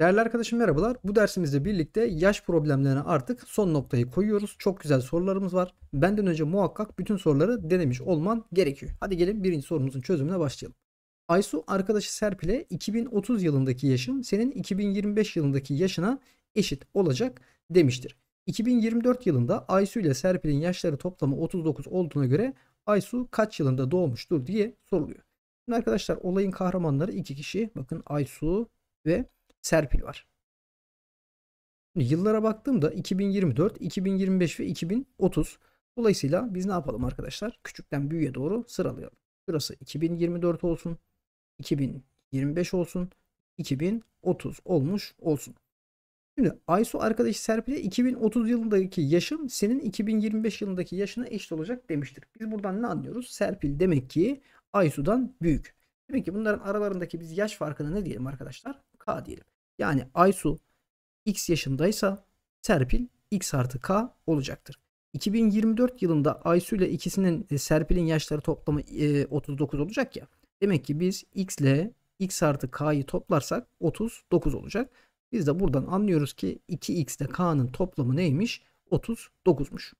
Değerli arkadaşım merhabalar. Bu dersimizde birlikte yaş problemlerine artık son noktayı koyuyoruz. Çok güzel sorularımız var. Benden önce muhakkak bütün soruları denemiş olman gerekiyor. Hadi gelin birinci sorumuzun çözümüne başlayalım. Aysu arkadaşı Serpil'e 2030 yılındaki yaşım senin 2025 yılındaki yaşına eşit olacak demiştir. 2024 yılında Aysu ile Serpil'in yaşları toplamı 39 olduğuna göre Aysu kaç yılında doğmuştur diye soruluyor. Şimdi arkadaşlar olayın kahramanları iki kişi. Bakın Aysu ve Serpil var. yıllara baktığımda 2024, 2025 ve 2030. Dolayısıyla biz ne yapalım arkadaşlar? Küçükten büyüğe doğru sıralayalım. Burası 2024 olsun, 2025 olsun, 2030 olmuş olsun. Şimdi Aysu arkadaşı Serpil'e 2030 yılındaki yaşım senin 2025 yılındaki yaşına eşit olacak demiştir. Biz buradan ne anlıyoruz? Serpil demek ki Aysu'dan büyük. Demek ki bunların aralarındaki biz yaş farkını ne diyelim arkadaşlar? diyelim. Yani Aysu X yaşındaysa Serpil X artı K olacaktır. 2024 yılında Aysu ile ikisinin e, Serpil'in yaşları toplamı 39 e, olacak ya. Demek ki biz X ile X artı K'yı toplarsak 39 olacak. Biz de buradan anlıyoruz ki 2X ile K'nın toplamı neymiş? 39'muş.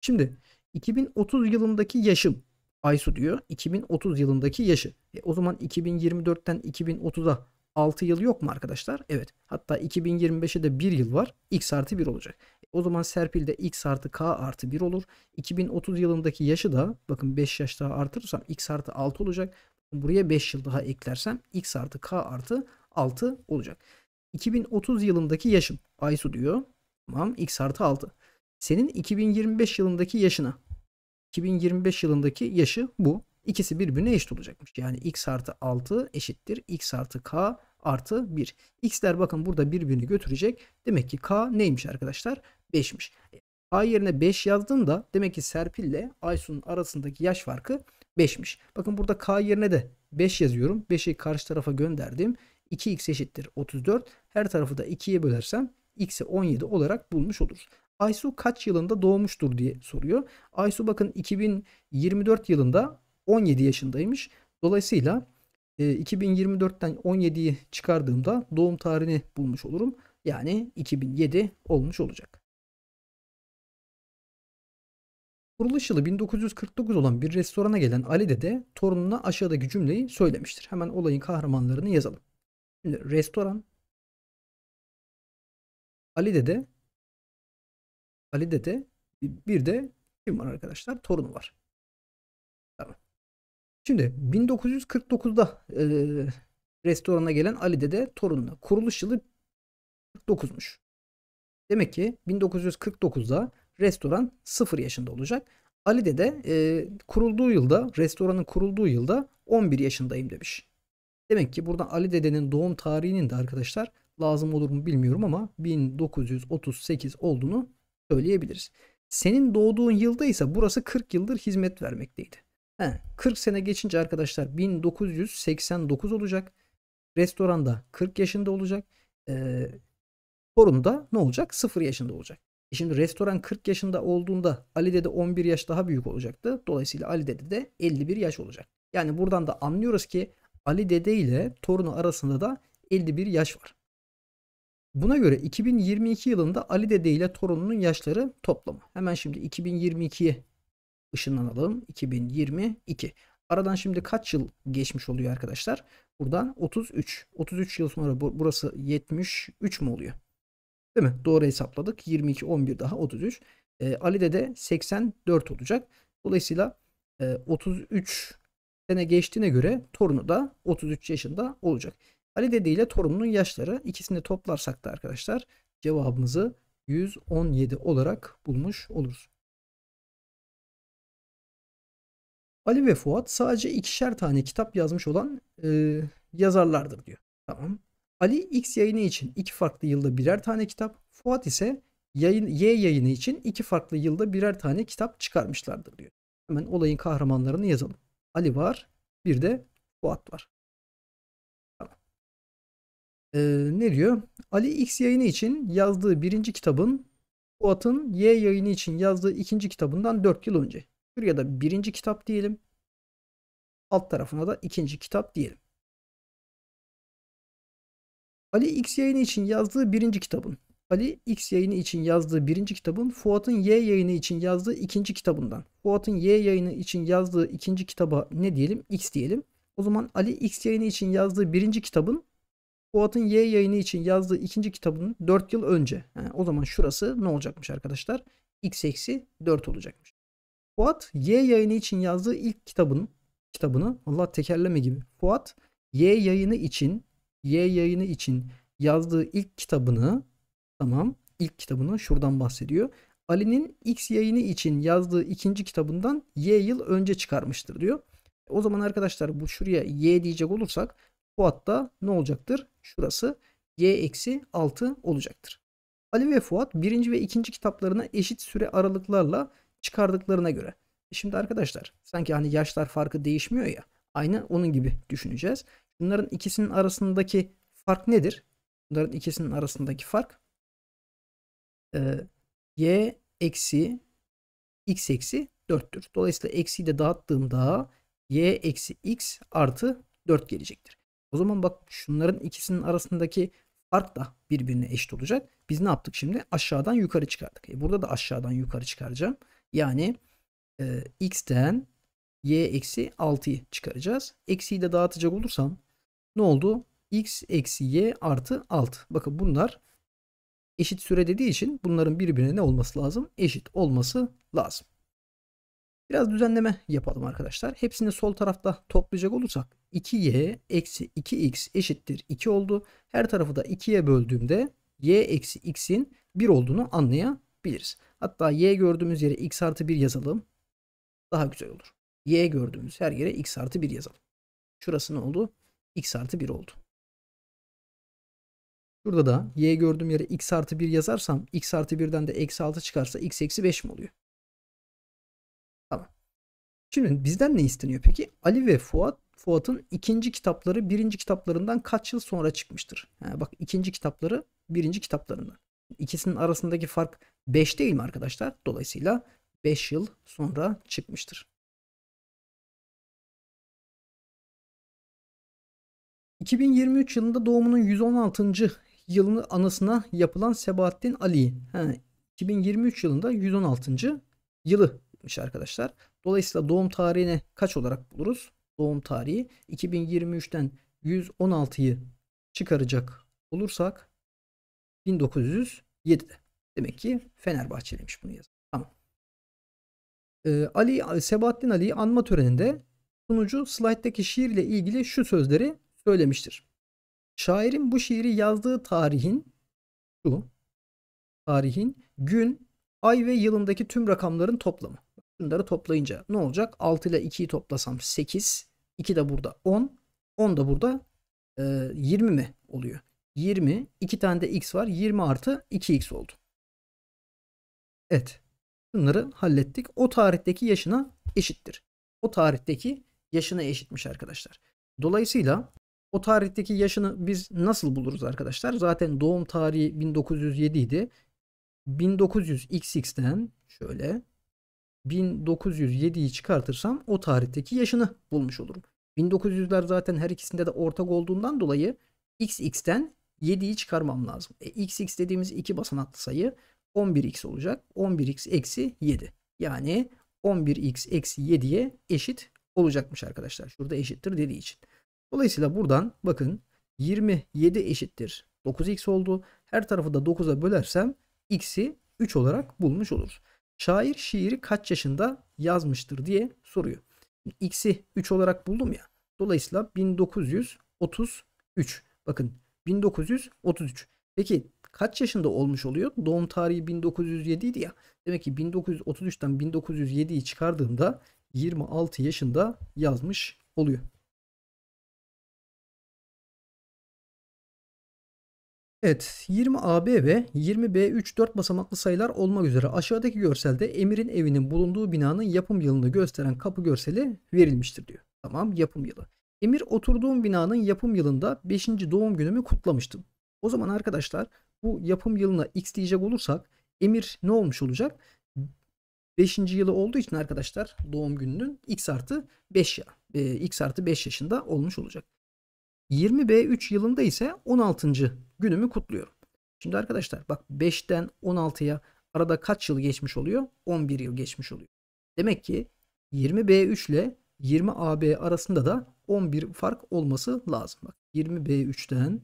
Şimdi 2030 yılındaki yaşım Aysu diyor. 2030 yılındaki yaşı. E, o zaman 2024'ten 2030'a 6 yıl yok mu arkadaşlar? Evet. Hatta 2025'e de 1 yıl var. X artı 1 olacak. O zaman Serpil de X artı K artı 1 olur. 2030 yılındaki yaşı da bakın 5 yaş daha artırırsam X artı 6 olacak. Buraya 5 yıl daha eklersem X artı K artı 6 olacak. 2030 yılındaki yaşım. Aysu diyor. Tamam X artı 6. Senin 2025 yılındaki yaşına. 2025 yılındaki yaşı bu. İkisi birbirine eşit olacakmış. Yani x artı 6 eşittir x artı k artı 1. X'ler bakın burada birbirini götürecek. Demek ki k neymiş arkadaşlar? 5'miş. E, a yerine 5 da demek ki Serpil ile Aysun'un arasındaki yaş farkı 5'miş. Bakın burada K yerine de 5 yazıyorum. 5'i karşı tarafa gönderdim. 2x eşittir 34. Her tarafı da 2'ye bölersem x'i 17 olarak bulmuş oluruz. Aysu kaç yılında doğmuştur diye soruyor. Aysu bakın 2024 yılında 17 yaşındaymış. Dolayısıyla 2024'ten e, 17'yi çıkardığımda doğum tarihini bulmuş olurum. Yani 2007 olmuş olacak. Kuruluş yılı 1949 olan bir restorana gelen Ali Dede torununa aşağıdaki cümleyi söylemiştir. Hemen olayın kahramanlarını yazalım. Şimdi restoran Ali Dede Ali Dede bir de kim var arkadaşlar? Torunu var. Şimdi 1949'da e, restorana gelen Ali Dede torununa kuruluş yılı 49'muş. Demek ki 1949'da restoran 0 yaşında olacak. Ali Dede e, kurulduğu yılda, restoranın kurulduğu yılda 11 yaşındayım demiş. Demek ki buradan Ali Dede'nin doğum tarihinin de arkadaşlar lazım olur mu bilmiyorum ama 1938 olduğunu söyleyebiliriz. Senin doğduğun yılda ise burası 40 yıldır hizmet vermekteydi. He, 40 sene geçince arkadaşlar 1989 olacak. Restoranda 40 yaşında olacak. Ee, torun da ne olacak? 0 yaşında olacak. E şimdi restoran 40 yaşında olduğunda Ali Dede 11 yaş daha büyük olacaktı. Dolayısıyla Ali Dede de 51 yaş olacak. Yani buradan da anlıyoruz ki Ali Dede ile torunu arasında da 51 yaş var. Buna göre 2022 yılında Ali Dede ile torununun yaşları toplamı. Hemen şimdi 2022'ye ışınlanalım 2022. Aradan şimdi kaç yıl geçmiş oluyor arkadaşlar? Buradan 33. 33 yıl sonra burası 73 mi oluyor? Değil mi? Doğru hesapladık. 22, 11 daha 33. E, ee, Ali'de de 84 olacak. Dolayısıyla e, 33 sene geçtiğine göre torunu da 33 yaşında olacak. Ali dede ile torununun yaşları ikisini toplarsak da arkadaşlar cevabımızı 117 olarak bulmuş oluruz. Ali ve Fuat sadece ikişer tane kitap yazmış olan e, yazarlardır diyor. Tamam. Ali X yayını için iki farklı yılda birer tane kitap, Fuat ise yayın, Y yayını için iki farklı yılda birer tane kitap çıkarmışlardır diyor. Hemen olayın kahramanlarını yazalım. Ali var, bir de Fuat var. Tamam. Ee, ne diyor? Ali X yayını için yazdığı birinci kitabın Fuat'ın Y yayını için yazdığı ikinci kitabından 4 yıl önce. Şuraya da birinci kitap diyelim. Alt tarafına da ikinci kitap diyelim. Ali X yayını için yazdığı birinci kitabın, Ali X yayını için yazdığı birinci kitabın, Fuat'ın Y yayını için yazdığı ikinci kitabından, Fuat'ın Y yayını için yazdığı ikinci kitaba ne diyelim? X diyelim. O zaman Ali X yayını için yazdığı birinci kitabın, Fuat'ın Y yayını için yazdığı ikinci kitabının 4 yıl önce. Yani o zaman şurası ne olacakmış arkadaşlar? X eksi 4 olacakmış. Fuat Y yayını için yazdığı ilk kitabın kitabını Allah tekerleme gibi. Fuat Y yayını için Y yayını için yazdığı ilk kitabını tamam ilk kitabını şuradan bahsediyor. Ali'nin X yayını için yazdığı ikinci kitabından Y yıl önce çıkarmıştır diyor. O zaman arkadaşlar bu şuraya Y diyecek olursak Fuat da ne olacaktır? Şurası Y eksi 6 olacaktır. Ali ve Fuat birinci ve ikinci kitaplarına eşit süre aralıklarla çıkardıklarına göre. E şimdi arkadaşlar sanki hani yaşlar farkı değişmiyor ya. Aynı onun gibi düşüneceğiz. Bunların ikisinin arasındaki fark nedir? Bunların ikisinin arasındaki fark e, y eksi x eksi 4'tür. Dolayısıyla eksiyi de dağıttığımda y eksi x artı 4 gelecektir. O zaman bak şunların ikisinin arasındaki fark da birbirine eşit olacak. Biz ne yaptık şimdi? Aşağıdan yukarı çıkardık. E burada da aşağıdan yukarı çıkaracağım. Yani e, x'ten y eksi 6'yı çıkaracağız. Eksiyi de dağıtacak olursam ne oldu? x eksi y artı 6. Bakın bunlar eşit süre dediği için bunların birbirine ne olması lazım? Eşit olması lazım. Biraz düzenleme yapalım arkadaşlar. Hepsini sol tarafta toplayacak olursak 2y eksi 2x eşittir 2 oldu. Her tarafı da 2'ye böldüğümde y eksi x'in 1 olduğunu anlayabilirim biliriz. Hatta y gördüğümüz yere x artı 1 yazalım. Daha güzel olur. y gördüğümüz her yere x artı 1 yazalım. Şurası ne oldu? x artı 1 oldu. Şurada da y gördüğüm yere x artı 1 yazarsam x artı 1'den de eksi 6 çıkarsa x eksi 5 mi oluyor? Tamam. Şimdi bizden ne isteniyor peki? Ali ve Fuat, Fuat'ın ikinci kitapları birinci kitaplarından kaç yıl sonra çıkmıştır? Ha, bak ikinci kitapları birinci kitaplarından. İkisinin arasındaki fark 5 değil mi arkadaşlar? Dolayısıyla 5 yıl sonra çıkmıştır. 2023 yılında doğumunun 116. yılını anısına yapılan Sebahattin Ali. He, 2023 yılında 116. yılımış arkadaşlar. Dolayısıyla doğum tarihini kaç olarak buluruz? Doğum tarihi 2023'ten 116'yı çıkaracak olursak 1900 7'de. Demek ki Fenerbahçeliymiş bunu yazan. Tamam. Ee, Ali Sebahattin Ali'yi anma töreninde sunucu slayttaki şiirle ilgili şu sözleri söylemiştir. Şairin bu şiiri yazdığı tarihin şu tarihin gün, ay ve yılındaki tüm rakamların toplamı. Bunları toplayınca ne olacak? 6 ile 2'yi toplasam 8, 2 de burada 10, 10 da burada e, 20 mi oluyor? 20. 2 tane de x var. 20 artı 2x oldu. Evet. Bunları hallettik. O tarihteki yaşına eşittir. O tarihteki yaşına eşitmiş arkadaşlar. Dolayısıyla o tarihteki yaşını biz nasıl buluruz arkadaşlar? Zaten doğum tarihi 1907 idi. 1900xx'ten şöyle 1907'yi çıkartırsam o tarihteki yaşını bulmuş olurum. 1900'ler zaten her ikisinde de ortak olduğundan dolayı xx'ten 7'yi çıkarmam lazım. E, xx dediğimiz iki basamaklı sayı 11x olacak. 11x eksi 7. Yani 11x eksi 7'ye eşit olacakmış arkadaşlar. Şurada eşittir dediği için. Dolayısıyla buradan bakın 27 eşittir 9x oldu. Her tarafı da 9'a bölersem x'i 3 olarak bulmuş olur. Şair şiiri kaç yaşında yazmıştır diye soruyor. X'i 3 olarak buldum ya. Dolayısıyla 1933. Bakın 1933. Peki kaç yaşında olmuş oluyor? Doğum tarihi 1907 idi ya. Demek ki 1933'ten 1907'yi çıkardığımda 26 yaşında yazmış oluyor. Evet 20AB ve 20B3 4 basamaklı sayılar olmak üzere aşağıdaki görselde Emir'in evinin bulunduğu binanın yapım yılını gösteren kapı görseli verilmiştir diyor. Tamam yapım yılı. Emir oturduğum binanın yapım yılında 5. doğum günümü kutlamıştım. O zaman arkadaşlar bu yapım yılına x diyecek olursak Emir ne olmuş olacak? 5. yılı olduğu için arkadaşlar doğum gününün x artı 5 ya. E, x artı 5 yaşında olmuş olacak. 20B3 yılında ise 16. günümü kutluyorum. Şimdi arkadaşlar bak 5'ten 16'ya arada kaç yıl geçmiş oluyor? 11 yıl geçmiş oluyor. Demek ki 20B3 ile 20AB arasında da 11 fark olması lazım. Bak 20B3'ten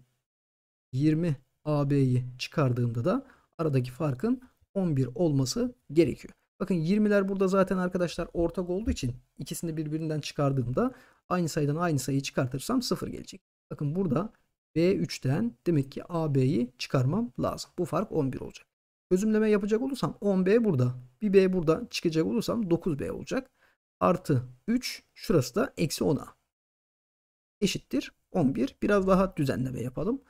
20 AB'yi çıkardığımda da aradaki farkın 11 olması gerekiyor. Bakın 20'ler burada zaten arkadaşlar ortak olduğu için ikisini birbirinden çıkardığımda aynı sayıdan aynı sayıyı çıkartırsam 0 gelecek. Bakın burada B3'ten demek ki AB'yi çıkarmam lazım. Bu fark 11 olacak. Özümleme yapacak olursam 10B burada. Bir B burada çıkacak olursam 9B olacak. Artı 3 şurası da eksi 10A eşittir 11. Biraz daha düzenleme yapalım.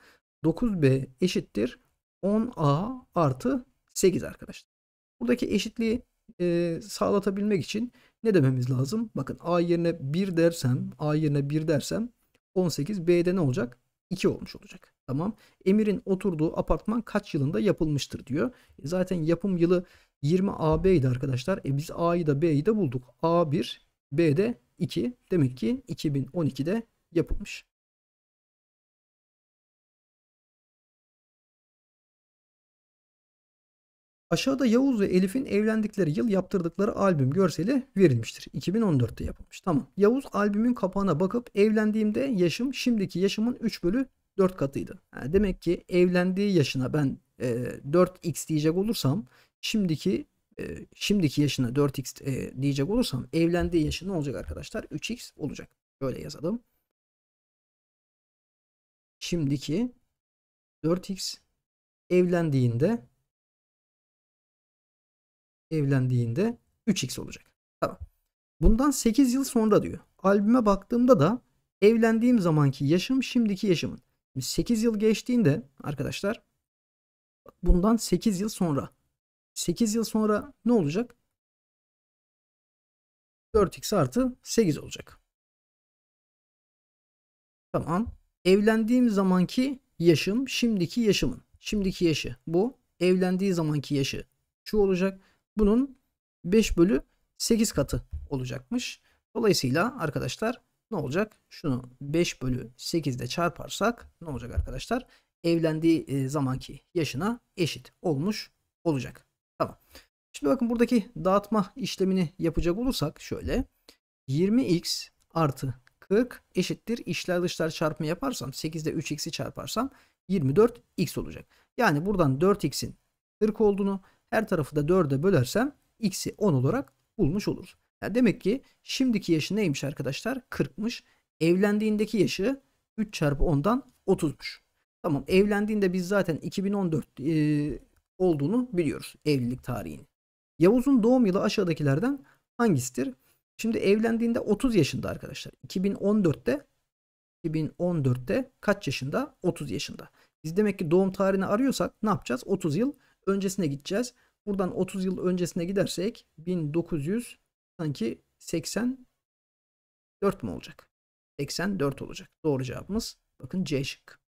9B eşittir 10A artı 8 arkadaşlar. Buradaki eşitliği e, sağlatabilmek için ne dememiz lazım? Bakın A yerine 1 dersem, A yerine 1 dersem 18 B'de ne olacak? 2 olmuş olacak. Tamam. Emir'in oturduğu apartman kaç yılında yapılmıştır diyor. E zaten yapım yılı 20 AB idi arkadaşlar. E biz A'yı da B'yi de bulduk. A 1, b'de 2. Demek ki 2012'de yapılmış. Aşağıda Yavuz ve Elif'in evlendikleri yıl yaptırdıkları albüm görseli verilmiştir. 2014'te yapılmış. Tamam. Yavuz albümün kapağına bakıp evlendiğimde yaşım şimdiki yaşımın 3 bölü 4 katıydı. Yani demek ki evlendiği yaşına ben e, 4x diyecek olursam şimdiki e, şimdiki yaşına 4x e, diyecek olursam evlendiği yaşı ne olacak arkadaşlar? 3x olacak. Böyle yazalım şimdiki 4x evlendiğinde evlendiğinde 3x olacak. Tamam. Bundan 8 yıl sonra diyor. Albüme baktığımda da evlendiğim zamanki yaşım şimdiki yaşımın. 8 yıl geçtiğinde arkadaşlar bundan 8 yıl sonra 8 yıl sonra ne olacak? 4x artı 8 olacak. Tamam evlendiğim zamanki yaşım şimdiki yaşımın. Şimdiki yaşı bu. Evlendiği zamanki yaşı şu olacak. Bunun 5 bölü 8 katı olacakmış. Dolayısıyla arkadaşlar ne olacak? Şunu 5 bölü 8 ile çarparsak ne olacak arkadaşlar? Evlendiği e, zamanki yaşına eşit olmuş olacak. Tamam. Şimdi bakın buradaki dağıtma işlemini yapacak olursak şöyle 20x artı 40 eşittir içler dışlar çarpımı yaparsam 8 ile 3x'i çarparsam 24x olacak. Yani buradan 4x'in 40 olduğunu her tarafı da 4'e bölersem x'i 10 olarak bulmuş oluruz. Yani demek ki şimdiki yaşı neymiş arkadaşlar? 40'mış. Evlendiğindeki yaşı 3 çarpı 10'dan 30'muş. Tamam evlendiğinde biz zaten 2014 e, olduğunu biliyoruz evlilik tarihini. Yavuz'un doğum yılı aşağıdakilerden hangisidir? Şimdi evlendiğinde 30 yaşında arkadaşlar. 2014'te 2014'te kaç yaşında? 30 yaşında. Biz demek ki doğum tarihini arıyorsak ne yapacağız? 30 yıl öncesine gideceğiz. Buradan 30 yıl öncesine gidersek 1900 sanki 84 mi olacak? 84 olacak. Doğru cevabımız bakın C şık.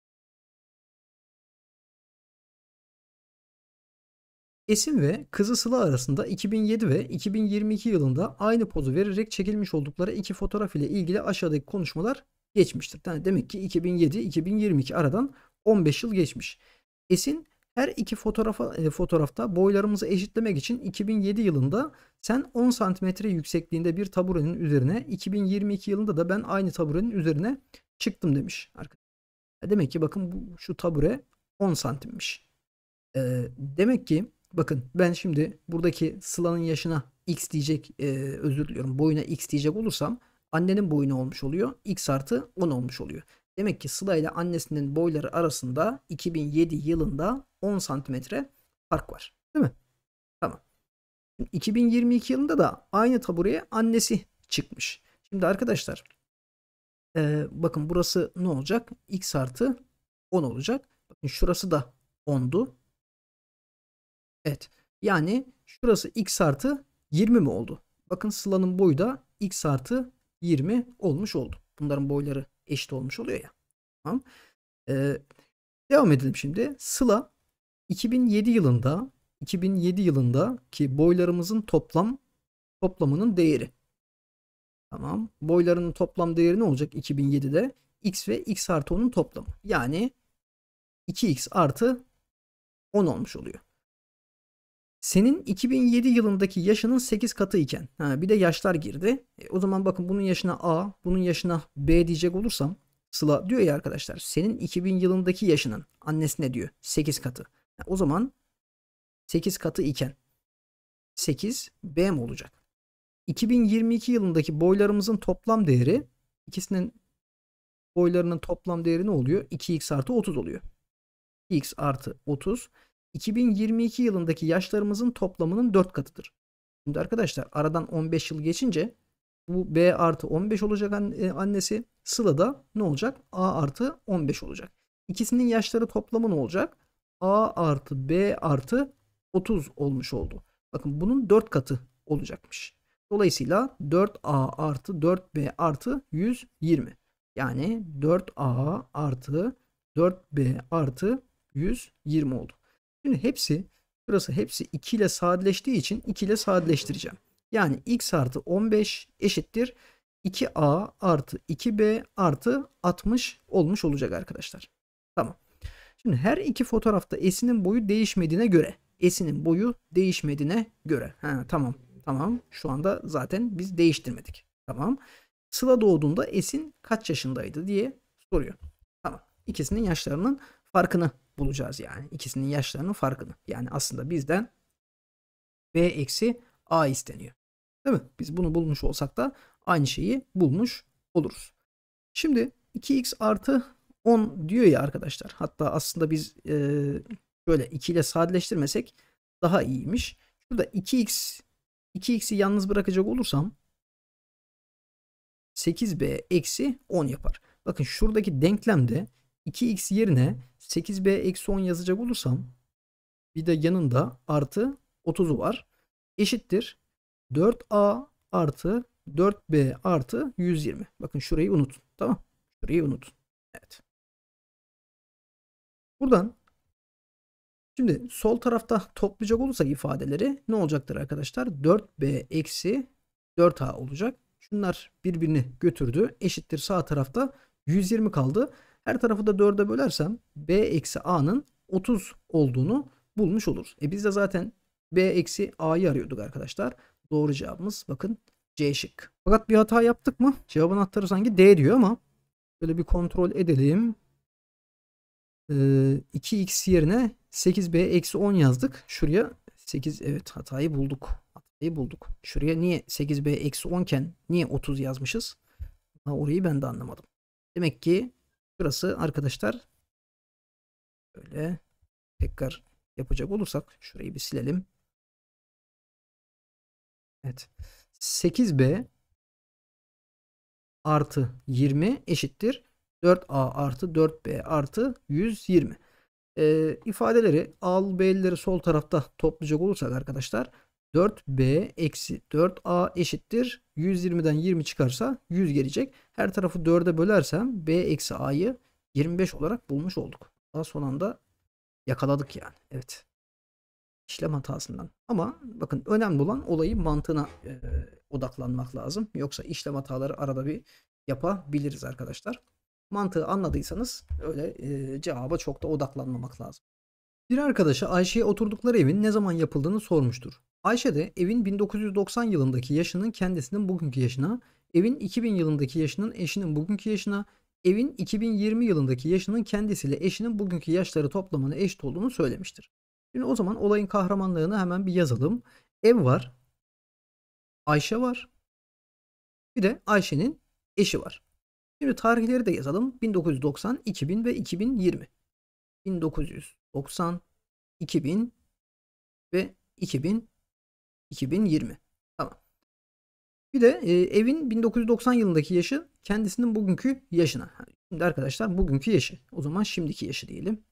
Esin ve kızı Sıla arasında 2007 ve 2022 yılında aynı pozu vererek çekilmiş oldukları iki fotoğraf ile ilgili aşağıdaki konuşmalar geçmiştir. Yani demek ki 2007-2022 aradan 15 yıl geçmiş. Esin her iki fotoğrafa, e, fotoğrafta boylarımızı eşitlemek için 2007 yılında sen 10 santimetre yüksekliğinde bir taburenin üzerine 2022 yılında da ben aynı taburenin üzerine çıktım demiş. E, demek ki bakın bu, şu tabure 10 santimmiş. E, demek ki Bakın ben şimdi buradaki Sıla'nın yaşına x diyecek e, özür diliyorum boyuna x diyecek olursam annenin boyunu olmuş oluyor. X artı 10 olmuş oluyor. Demek ki Sıla ile annesinin boyları arasında 2007 yılında 10 santimetre fark var. Değil mi? Tamam. 2022 yılında da aynı tabureye annesi çıkmış. Şimdi arkadaşlar e, bakın burası ne olacak? X artı 10 olacak. Bakın şurası da 10'du. Evet. Yani şurası x artı 20 mi oldu? Bakın sılanın boyu da x artı 20 olmuş oldu. Bunların boyları eşit olmuş oluyor ya. Tamam. Ee, devam edelim şimdi. Sıla 2007 yılında 2007 yılında ki boylarımızın toplam toplamının değeri. Tamam. Boylarının toplam değeri ne olacak 2007'de? x ve x artı 10'un toplamı. Yani 2x artı 10 olmuş oluyor. Senin 2007 yılındaki yaşının 8 katı iken ha, bir de yaşlar girdi. E, o zaman bakın bunun yaşına A, bunun yaşına B diyecek olursam Sıla diyor ya arkadaşlar senin 2000 yılındaki yaşının annesine diyor 8 katı. Yani o zaman 8 katı iken 8 B mi olacak? 2022 yılındaki boylarımızın toplam değeri ikisinin boylarının toplam değeri ne oluyor? 2x artı 30 oluyor. x artı 30 2022 yılındaki yaşlarımızın toplamının 4 katıdır. Şimdi arkadaşlar aradan 15 yıl geçince bu B artı 15 olacak e, annesi. Sıla da ne olacak? A artı 15 olacak. İkisinin yaşları toplamı ne olacak? A artı B artı 30 olmuş oldu. Bakın bunun 4 katı olacakmış. Dolayısıyla 4A artı 4B artı 120. Yani 4A artı 4B artı 120 oldu. Şimdi hepsi burası hepsi 2 ile sadeleştiği için 2 ile sadeleştireceğim. Yani x artı 15 eşittir 2a artı 2b artı 60 olmuş olacak arkadaşlar. Tamam. Şimdi her iki fotoğrafta esinin boyu değişmediğine göre. esinin boyu değişmediğine göre. Ha, tamam. Tamam. Şu anda zaten biz değiştirmedik. Tamam. Sıla doğduğunda esin kaç yaşındaydı diye soruyor. Tamam. İkisinin yaşlarının farkını bulacağız yani. ikisinin yaşlarının farkını. Yani aslında bizden B eksi A isteniyor. Değil mi? Biz bunu bulmuş olsak da aynı şeyi bulmuş oluruz. Şimdi 2x artı 10 diyor ya arkadaşlar. Hatta aslında biz e, böyle 2 ile sadeleştirmesek daha iyiymiş. Şurada 2x 2x'i yalnız bırakacak olursam 8b eksi 10 yapar. Bakın şuradaki denklemde 2x yerine 8b eksi 10 yazacak olursam bir de yanında artı 30'u var. Eşittir 4a artı 4b artı 120. Bakın şurayı unutun. Tamam. Şurayı unutun. Evet. Buradan şimdi sol tarafta toplayacak olursak ifadeleri ne olacaktır arkadaşlar? 4b eksi 4a olacak. Şunlar birbirini götürdü. Eşittir sağ tarafta 120 kaldı. Her tarafı da 4'e bölersem B eksi A'nın 30 olduğunu bulmuş oluruz. E biz de zaten B eksi A'yı arıyorduk arkadaşlar. Doğru cevabımız bakın C şık. Fakat bir hata yaptık mı? Cevabın anahtarı sanki D diyor ama böyle bir kontrol edelim. Ee, 2x yerine 8b eksi 10 yazdık. Şuraya 8 evet hatayı bulduk. Hatayı bulduk. Şuraya niye 8b eksi 10 iken niye 30 yazmışız? Ha, orayı ben de anlamadım. Demek ki Şurası arkadaşlar böyle tekrar yapacak olursak şurayı bir silelim. Evet. 8B artı 20 eşittir 4A artı 4B artı 120. Ee, ifadeleri A'lı B'lileri sol tarafta toplayacak olursak arkadaşlar 4b eksi 4a eşittir. 120'den 20 çıkarsa 100 gelecek. Her tarafı 4'e bölersem b eksi a'yı 25 olarak bulmuş olduk. Daha son anda yakaladık yani. Evet. İşlem hatasından. Ama bakın önemli olan olayı mantığına e, odaklanmak lazım. Yoksa işlem hataları arada bir yapabiliriz arkadaşlar. Mantığı anladıysanız öyle e, cevaba çok da odaklanmamak lazım. Bir arkadaşa Ayşe'ye oturdukları evin ne zaman yapıldığını sormuştur. Ayşe de evin 1990 yılındaki yaşının kendisinin bugünkü yaşına, evin 2000 yılındaki yaşının eşinin bugünkü yaşına, evin 2020 yılındaki yaşının kendisiyle eşinin bugünkü yaşları toplamına eşit olduğunu söylemiştir. Şimdi o zaman olayın kahramanlarını hemen bir yazalım. Ev var. Ayşe var. Bir de Ayşe'nin eşi var. Şimdi tarihleri de yazalım. 1990, 2000 ve 2020. 1990, 2000 ve 2020. 2020. Tamam. Bir de e, evin 1990 yılındaki yaşı kendisinin bugünkü yaşına. Şimdi arkadaşlar bugünkü yaşı. O zaman şimdiki yaşı diyelim.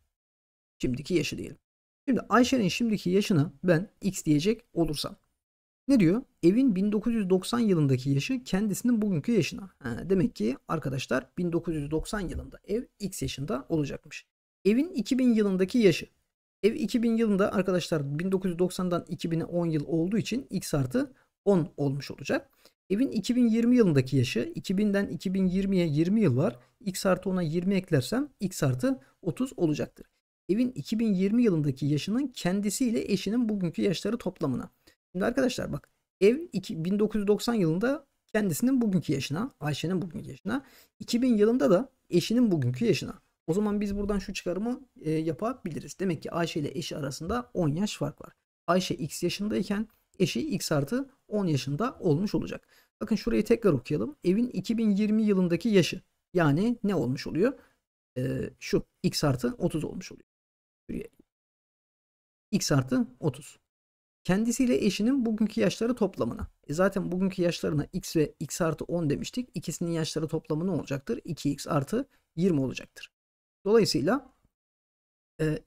Şimdiki yaşı diyelim. Şimdi Ayşe'nin şimdiki yaşına ben x diyecek olursam. Ne diyor? Evin 1990 yılındaki yaşı kendisinin bugünkü yaşına. Ha, demek ki arkadaşlar 1990 yılında ev x yaşında olacakmış. Evin 2000 yılındaki yaşı Ev 2000 yılında arkadaşlar 1990'dan 2000'e 10 yıl olduğu için x artı 10 olmuş olacak. Evin 2020 yılındaki yaşı 2000'den 2020'ye 20 yıl var. X artı 10'a 20 eklersem X artı 30 olacaktır. Evin 2020 yılındaki yaşının kendisiyle eşinin bugünkü yaşları toplamına. Şimdi arkadaşlar bak ev 1990 yılında kendisinin bugünkü yaşına, Ayşe'nin bugünkü yaşına, 2000 yılında da eşinin bugünkü yaşına. O zaman biz buradan şu çıkarımı e, yapabiliriz. Demek ki Ayşe ile eşi arasında 10 yaş fark var. Ayşe x yaşındayken eşi x artı 10 yaşında olmuş olacak. Bakın şurayı tekrar okuyalım. Evin 2020 yılındaki yaşı yani ne olmuş oluyor? Ee, şu x artı 30 olmuş oluyor. x artı 30. Kendisiyle eşinin bugünkü yaşları toplamına. E zaten bugünkü yaşlarına x ve x artı 10 demiştik. İkisinin yaşları toplamı ne olacaktır? 2x artı 20 olacaktır. Dolayısıyla e,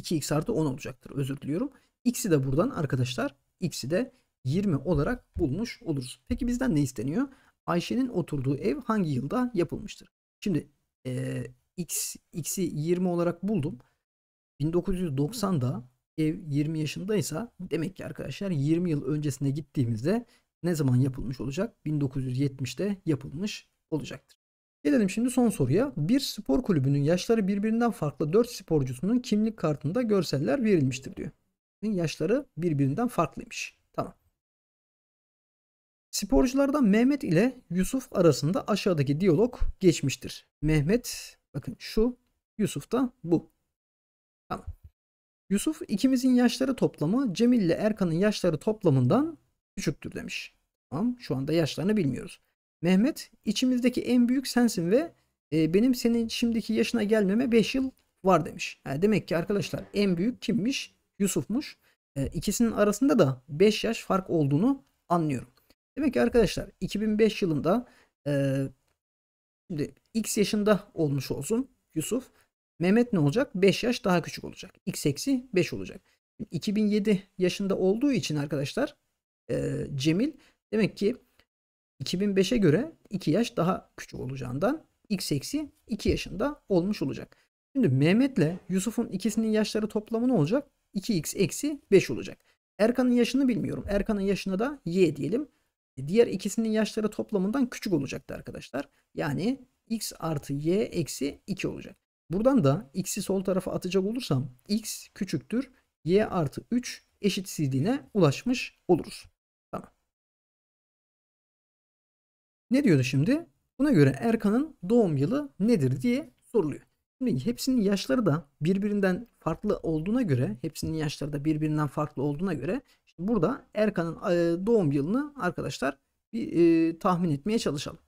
2x artı 10 olacaktır. Özür diliyorum. X'i de buradan arkadaşlar x'i de 20 olarak bulmuş oluruz. Peki bizden ne isteniyor? Ayşe'nin oturduğu ev hangi yılda yapılmıştır? Şimdi e, x x'i 20 olarak buldum. 1990'da ev 20 yaşındaysa demek ki arkadaşlar 20 yıl öncesine gittiğimizde ne zaman yapılmış olacak? 1970'te yapılmış olacaktır. Gelelim şimdi son soruya. Bir spor kulübünün yaşları birbirinden farklı 4 sporcusunun kimlik kartında görseller verilmiştir diyor. Yaşları birbirinden farklıymış. Tamam. Sporculardan Mehmet ile Yusuf arasında aşağıdaki diyalog geçmiştir. Mehmet bakın şu Yusuf da bu. Tamam. Yusuf ikimizin yaşları toplamı Cemil ile Erkan'ın yaşları toplamından küçüktür demiş. Tamam şu anda yaşlarını bilmiyoruz. Mehmet içimizdeki en büyük sensin ve e, benim senin şimdiki yaşına gelmeme 5 yıl var demiş. Yani demek ki arkadaşlar en büyük kimmiş? Yusuf'muş. E, ikisinin arasında da 5 yaş fark olduğunu anlıyorum. Demek ki arkadaşlar 2005 yılında e, şimdi X yaşında olmuş olsun Yusuf. Mehmet ne olacak? 5 yaş daha küçük olacak. X eksi 5 olacak. 2007 yaşında olduğu için arkadaşlar Cemil demek ki 2005'e göre 2 yaş daha küçük olacağından x eksi 2 yaşında olmuş olacak. Şimdi Mehmet'le Yusuf'un ikisinin yaşları toplamı ne olacak? 2x eksi 5 olacak. Erkan'ın yaşını bilmiyorum. Erkan'ın yaşına da y diyelim. E, diğer ikisinin yaşları toplamından küçük olacaktı arkadaşlar. Yani x artı y eksi 2 olacak. Buradan da x'i sol tarafa atacak olursam x küçüktür y artı 3 eşitsizliğine ulaşmış oluruz. Ne diyordu şimdi? Buna göre Erkan'ın doğum yılı nedir diye soruluyor. Şimdi hepsinin yaşları da birbirinden farklı olduğuna göre, hepsinin yaşları da birbirinden farklı olduğuna göre şimdi burada Erkan'ın e, doğum yılını arkadaşlar bir e, tahmin etmeye çalışalım.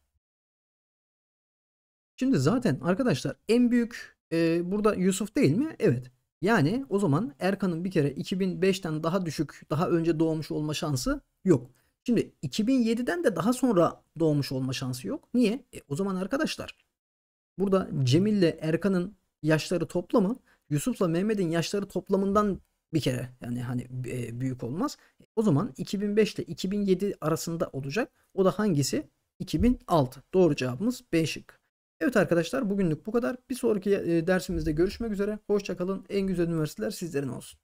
Şimdi zaten arkadaşlar en büyük e, burada Yusuf değil mi? Evet. Yani o zaman Erkan'ın bir kere 2005'ten daha düşük, daha önce doğmuş olma şansı yok. Şimdi 2007'den de daha sonra doğmuş olma şansı yok. Niye? E, o zaman arkadaşlar burada Cemil ile Erkan'ın yaşları toplamı Yusuf'la Mehmet'in yaşları toplamından bir kere yani hani e, büyük olmaz. E, o zaman 2005 ile 2007 arasında olacak. O da hangisi? 2006. Doğru cevabımız B şık. Evet arkadaşlar bugünlük bu kadar. Bir sonraki e, dersimizde görüşmek üzere. Hoşçakalın. En güzel üniversiteler sizlerin olsun.